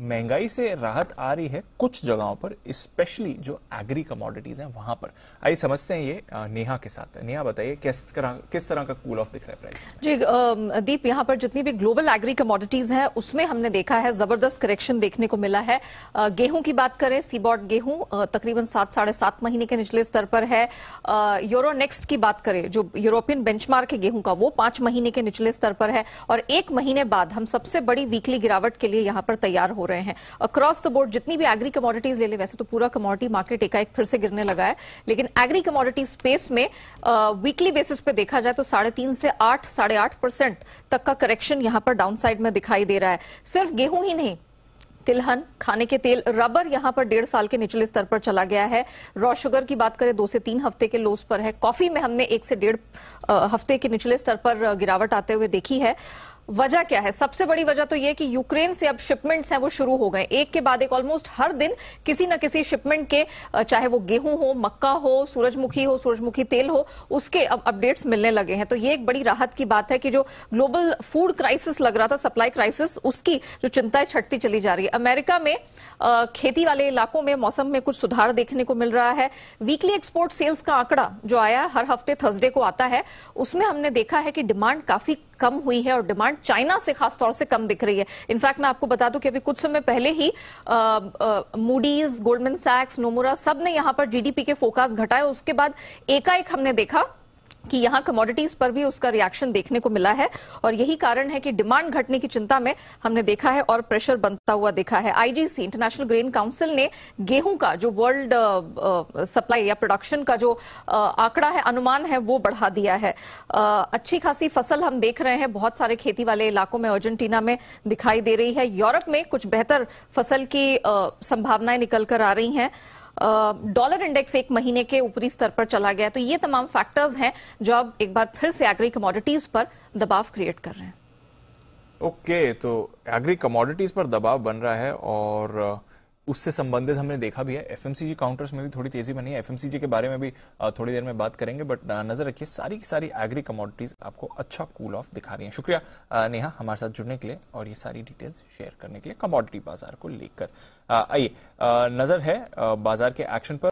महंगाई से राहत आ रही है कुछ जगहों पर स्पेशली जो एग्री कमोडिटीज हैं वहां पर आइए समझते हैं ये नेहा के साथ नेहा बताइए किस तरह किस तरह का कूल ऑफ दिख रहा है प्राइस जी दीप यहाँ पर जितनी भी ग्लोबल एग्री कमोडिटीज हैं उसमें हमने देखा है जबरदस्त करेक्शन देखने को मिला है गेहूं की बात करें सीबॉट गेहूं तकरीबन सात साढ़े सात महीने के निचले स्तर पर है यूरो नेक्स्ट की बात करें जो यूरोपियन बेंचमार्क है गेहूं का वो पांच महीने के निचले स्तर पर है और एक महीने बाद हम सबसे बड़ी वीकली गिरावट के लिए यहाँ पर तैयार हो रहे हैं अक्रॉस द बोर्ड जितनी भी एग्री कमोडिटीज ले ले वैसे तो पूरा कमोडिटी मार्केट एकाएक फिर से गिरने लगा है लेकिन एग्री कमोडिटी स्पेस में वीकली बेसिस पे देखा जाए तो साढ़े तीन से आठ साढ़े आठ परसेंट तक का करेक्शन यहां पर डाउन साइड में दिखाई दे रहा है सिर्फ गेहूं ही नहीं तिलहन खाने के तेल रबर यहां पर डेढ़ साल के निचले स्तर पर चला गया है रॉ शुगर की बात करें दो से तीन हफ्ते के लोस पर है कॉफी में हमने एक से डेढ़ हफ्ते के निचले स्तर पर गिरावट आते हुए देखी है वजह क्या है सबसे बड़ी वजह तो यह कि यूक्रेन से अब शिपमेंट्स हैं वो शुरू हो गए एक के बाद एक ऑलमोस्ट हर दिन किसी न किसी शिपमेंट के चाहे वो गेहूं हो मक्का हो सूरजमुखी हो सूरजमुखी तेल हो उसके अब अपडेट्स मिलने लगे हैं तो ये एक बड़ी राहत की बात है कि जो ग्लोबल फूड क्राइसिस लग रहा था सप्लाई क्राइसिस उसकी जो चिंताएं छटती चली जा रही है अमेरिका में खेती वाले इलाकों में मौसम में कुछ सुधार देखने को मिल रहा है वीकली एक्सपोर्ट सेल्स का आंकड़ा जो आया हर हफ्ते थर्सडे को आता है उसमें हमने देखा है कि डिमांड काफी कम हुई है और डिमांड चाइना से खासतौर से कम दिख रही है इनफैक्ट मैं आपको बता दूं कि अभी कुछ समय पहले ही मूडीज गोल्डमैन सैक्स नोमोरा सब ने यहां पर जीडीपी के फोकस घटाए उसके बाद एकाएक हमने देखा कि यहाँ कमोडिटीज पर भी उसका रिएक्शन देखने को मिला है और यही कारण है कि डिमांड घटने की चिंता में हमने देखा है और प्रेशर बनता हुआ देखा है आईजीसी इंटरनेशनल ग्रेन काउंसिल ने गेहूं का जो वर्ल्ड सप्लाई या प्रोडक्शन का जो आंकड़ा है अनुमान है वो बढ़ा दिया है अच्छी खासी फसल हम देख रहे हैं बहुत सारे खेती वाले इलाकों में अर्जेंटीना में दिखाई दे रही है यूरोप में कुछ बेहतर फसल की संभावनाएं निकल कर आ रही हैं डॉलर इंडेक्स एक महीने के ऊपरी स्तर पर चला गया तो ये तमाम फैक्टर्स हैं जो अब एक बार फिर से एग्री कमोडिटीज पर दबाव क्रिएट कर रहे हैं ओके okay, तो एग्री कमोडिटीज पर दबाव बन रहा है और उससे संबंधित हमने देखा भी है एफएमसीजी काउंटर्स में भी थोड़ी तेजी बनी है एफएमसीजी के बारे में भी थोड़ी देर में बात करेंगे बट नजर रखिए सारी की सारी एग्री कमोडिटीज आपको अच्छा कूल ऑफ दिखा रही है शुक्रिया नेहा हमारे साथ जुड़ने के लिए और ये सारी डिटेल्स शेयर करने के लिए कमोडिटी बाजार को लेकर आइए नजर है बाजार के एक्शन पर